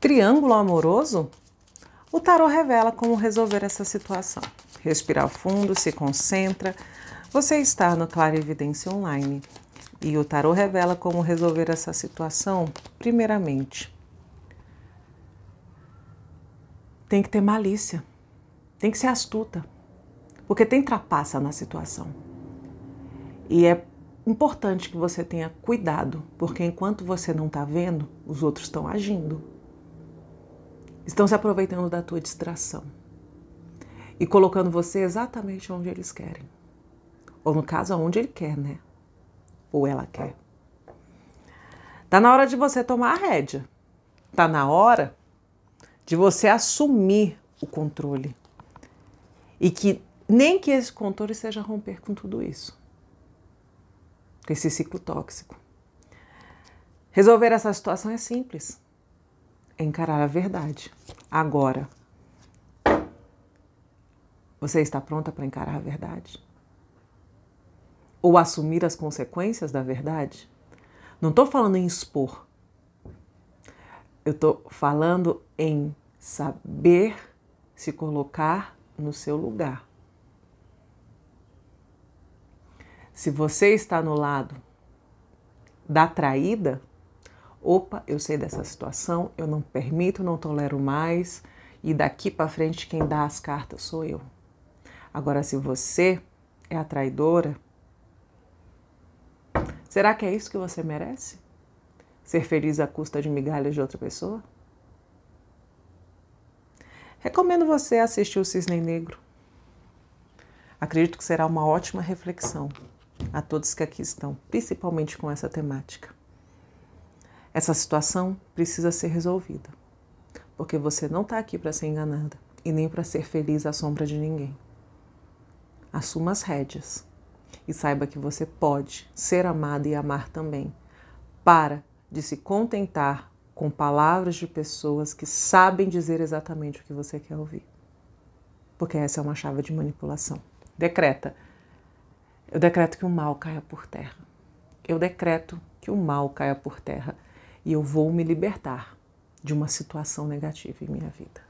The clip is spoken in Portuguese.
Triângulo amoroso? O tarot revela como resolver essa situação. Respira fundo, se concentra. Você está no Clarividência Online e o tarot revela como resolver essa situação. Primeiramente, tem que ter malícia, tem que ser astuta, porque tem trapaça na situação. E é importante que você tenha cuidado, porque enquanto você não está vendo, os outros estão agindo estão se aproveitando da tua distração e colocando você exatamente onde eles querem. Ou no caso, aonde ele quer, né? Ou ela quer. Tá na hora de você tomar a rédea. Tá na hora de você assumir o controle. E que nem que esse controle seja romper com tudo isso. Com esse ciclo tóxico. Resolver essa situação é simples é encarar a verdade. Agora, você está pronta para encarar a verdade? Ou assumir as consequências da verdade? Não estou falando em expor. Eu estou falando em saber se colocar no seu lugar. Se você está no lado da traída, opa, eu sei dessa situação, eu não permito, não tolero mais e daqui para frente quem dá as cartas sou eu. Agora, se você é a traidora, será que é isso que você merece? Ser feliz à custa de migalhas de outra pessoa? Recomendo você assistir O Cisne Negro. Acredito que será uma ótima reflexão a todos que aqui estão, principalmente com essa temática. Essa situação precisa ser resolvida, porque você não está aqui para ser enganada e nem para ser feliz à sombra de ninguém. Assuma as rédeas e saiba que você pode ser amada e amar também. Para de se contentar com palavras de pessoas que sabem dizer exatamente o que você quer ouvir. Porque essa é uma chave de manipulação. Decreta. Eu decreto que o mal caia por terra. Eu decreto que o mal caia por terra e eu vou me libertar de uma situação negativa em minha vida.